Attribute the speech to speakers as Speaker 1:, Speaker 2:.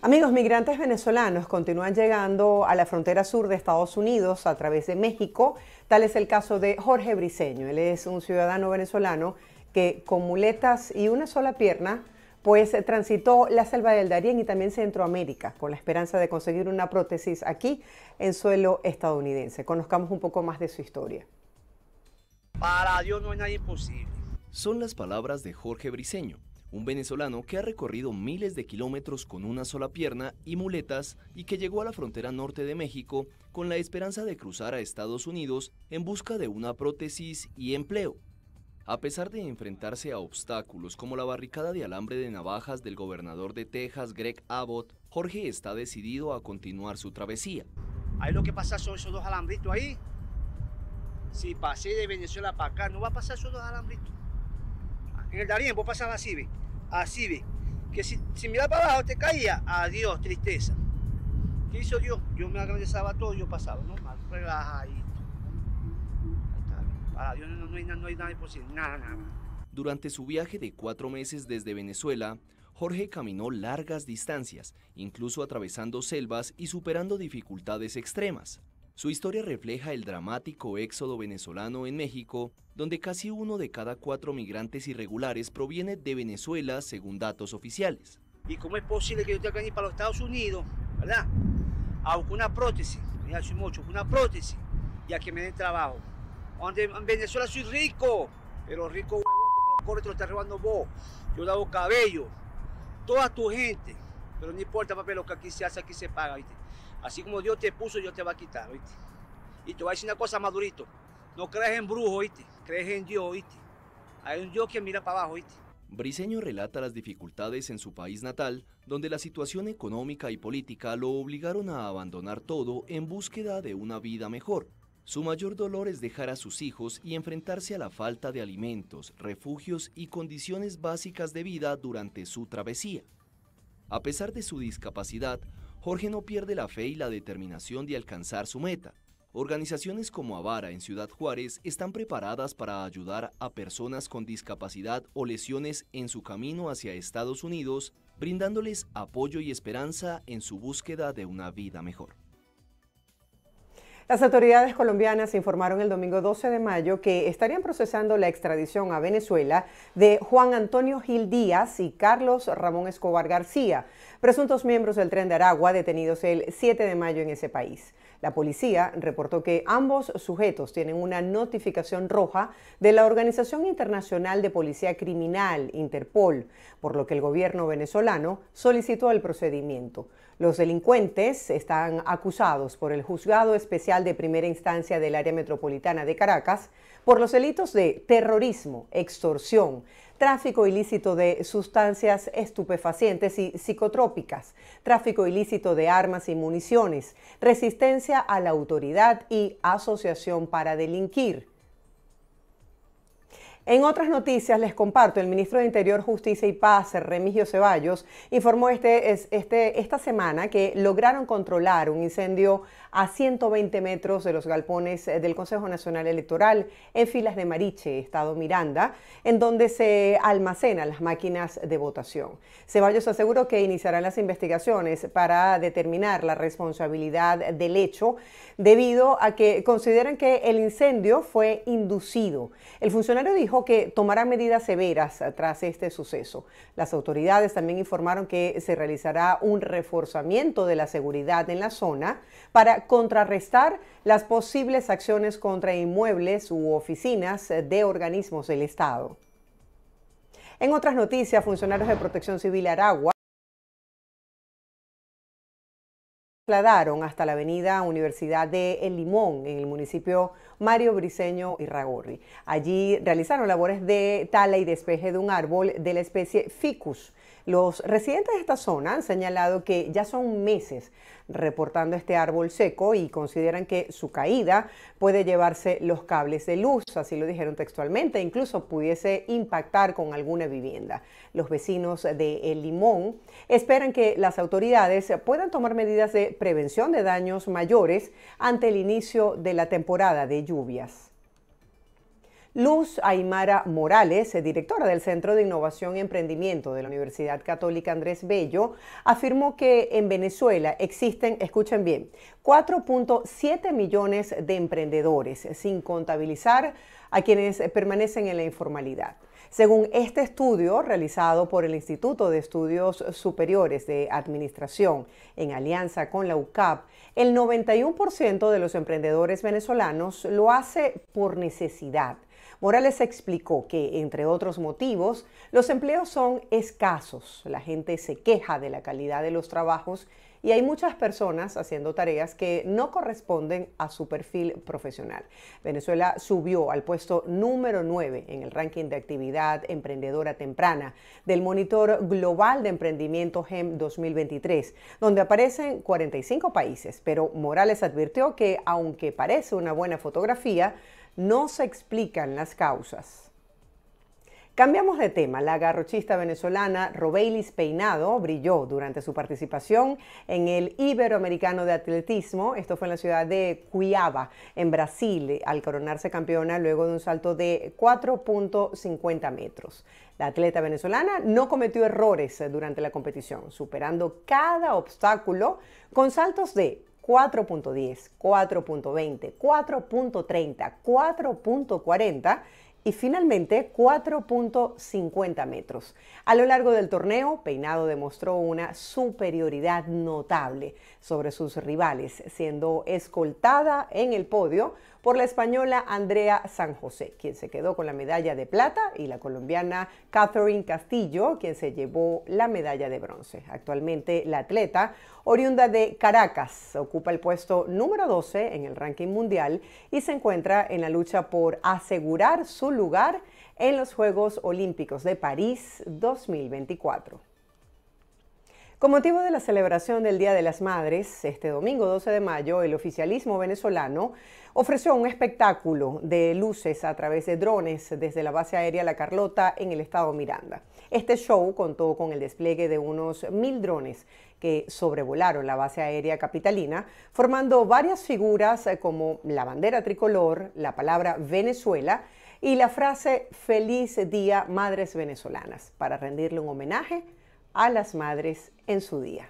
Speaker 1: Amigos, migrantes venezolanos continúan llegando a la frontera sur de Estados Unidos a través de México. Tal es el caso de Jorge Briseño. Él es un ciudadano venezolano que con muletas y una sola pierna, pues eh, transitó la selva del Darién y también Centroamérica con la esperanza de conseguir una prótesis aquí en suelo estadounidense. Conozcamos un poco más de su historia.
Speaker 2: Para Dios no hay nada imposible. Son las palabras de Jorge Briseño un venezolano que ha recorrido miles de kilómetros con una sola pierna y muletas y que llegó a la frontera norte de México con la esperanza de cruzar a Estados Unidos en busca de una prótesis y empleo. A pesar de enfrentarse a obstáculos como la barricada de alambre de navajas del gobernador de Texas, Greg Abbott, Jorge está decidido a continuar su travesía. Ahí lo que pasa son esos dos alambritos ahí. Si pasé de Venezuela para acá, no va a pasar esos dos alambritos en el Darién vos pasabas así, ve, así, ve, que si, si miraba para abajo te caía, adiós, tristeza. ¿Qué hizo Dios? Yo me agradezaba todo, yo pasaba, ¿no? Más relajadito. Para Dios no, no, hay, no hay nada imposible, nada, nada. Durante su viaje de cuatro meses desde Venezuela, Jorge caminó largas distancias, incluso atravesando selvas y superando dificultades extremas. Su historia refleja el dramático éxodo venezolano en México, donde casi uno de cada cuatro migrantes irregulares proviene de Venezuela, según datos oficiales. ¿Y cómo es posible que yo tenga que ir para los Estados Unidos, verdad? A ah, una prótesis, ya soy mucho, una prótesis, y a que me den trabajo. Donde en Venezuela soy rico, pero rico como los te lo estás robando vos. Yo lavo cabello, toda tu gente, pero no importa, papel, lo que aquí se hace, aquí se paga, ¿viste? Así como Dios te puso, Dios te va a quitar, Y te voy a decir una cosa, Madurito. No crees en brujo, Crees en Dios, Hay un Dios que mira para abajo, ¿oíste? Briseño relata las dificultades en su país natal, donde la situación económica y política lo obligaron a abandonar todo en búsqueda de una vida mejor. Su mayor dolor es dejar a sus hijos y enfrentarse a la falta de alimentos, refugios y condiciones básicas de vida durante su travesía. A pesar de su discapacidad, Jorge no pierde la fe y la determinación de alcanzar su meta. Organizaciones como Avara en Ciudad Juárez están preparadas para ayudar a personas con discapacidad o lesiones en su camino hacia Estados Unidos, brindándoles apoyo y esperanza en su búsqueda de una vida mejor.
Speaker 1: Las autoridades colombianas informaron el domingo 12 de mayo que estarían procesando la extradición a Venezuela de Juan Antonio Gil Díaz y Carlos Ramón Escobar García, presuntos miembros del tren de Aragua detenidos el 7 de mayo en ese país. La policía reportó que ambos sujetos tienen una notificación roja de la Organización Internacional de Policía Criminal, Interpol, por lo que el gobierno venezolano solicitó el procedimiento. Los delincuentes están acusados por el Juzgado Especial de Primera Instancia del Área Metropolitana de Caracas por los delitos de terrorismo, extorsión, tráfico ilícito de sustancias estupefacientes y psicotrópicas, tráfico ilícito de armas y municiones, resistencia a la autoridad y asociación para delinquir. En otras noticias les comparto, el ministro de Interior, Justicia y Paz, Remigio Ceballos, informó este, este esta semana que lograron controlar un incendio a 120 metros de los galpones eh, del Consejo Nacional Electoral en filas de Mariche, Estado Miranda, en donde se almacenan las máquinas de votación. Ceballos aseguró que iniciarán las investigaciones para determinar la responsabilidad del hecho debido a que consideran que el incendio fue inducido. El funcionario dijo que tomará medidas severas tras este suceso. Las autoridades también informaron que se realizará un reforzamiento de la seguridad en la zona para contrarrestar las posibles acciones contra inmuebles u oficinas de organismos del Estado. En otras noticias, funcionarios de Protección Civil Aragua trasladaron hasta la avenida Universidad de El Limón, en el municipio Mario Briseño y Ragorri. Allí realizaron labores de tala y despeje de un árbol de la especie Ficus. Los residentes de esta zona han señalado que ya son meses reportando este árbol seco y consideran que su caída puede llevarse los cables de luz, así lo dijeron textualmente, incluso pudiese impactar con alguna vivienda. Los vecinos de El Limón esperan que las autoridades puedan tomar medidas de prevención de daños mayores ante el inicio de la temporada de lluvias. Luz Aymara Morales, directora del Centro de Innovación y Emprendimiento de la Universidad Católica Andrés Bello, afirmó que en Venezuela existen, escuchen bien, 4.7 millones de emprendedores, sin contabilizar a quienes permanecen en la informalidad. Según este estudio realizado por el Instituto de Estudios Superiores de Administración en alianza con la UCAP, el 91% de los emprendedores venezolanos lo hace por necesidad Morales explicó que, entre otros motivos, los empleos son escasos, la gente se queja de la calidad de los trabajos y hay muchas personas haciendo tareas que no corresponden a su perfil profesional. Venezuela subió al puesto número 9 en el ranking de actividad emprendedora temprana del Monitor Global de Emprendimiento GEM 2023, donde aparecen 45 países, pero Morales advirtió que aunque parece una buena fotografía, no se explican las causas. Cambiamos de tema. La garrochista venezolana Robeilis Peinado brilló durante su participación en el Iberoamericano de Atletismo. Esto fue en la ciudad de Cuiaba, en Brasil, al coronarse campeona luego de un salto de 4.50 metros. La atleta venezolana no cometió errores durante la competición, superando cada obstáculo con saltos de 4.10, 4.20, 4.30, 4.40 y finalmente 4.50 metros. A lo largo del torneo, Peinado demostró una superioridad notable sobre sus rivales, siendo escoltada en el podio por la española Andrea San José, quien se quedó con la medalla de plata, y la colombiana Catherine Castillo, quien se llevó la medalla de bronce. Actualmente la atleta, oriunda de Caracas, ocupa el puesto número 12 en el ranking mundial y se encuentra en la lucha por asegurar su lugar en los Juegos Olímpicos de París 2024. Con motivo de la celebración del Día de las Madres, este domingo 12 de mayo, el oficialismo venezolano ofreció un espectáculo de luces a través de drones desde la base aérea La Carlota en el estado Miranda. Este show contó con el despliegue de unos mil drones que sobrevolaron la base aérea capitalina, formando varias figuras eh, como la bandera tricolor, la palabra Venezuela, y la frase Feliz Día Madres Venezolanas, para rendirle un homenaje a las madres en su día.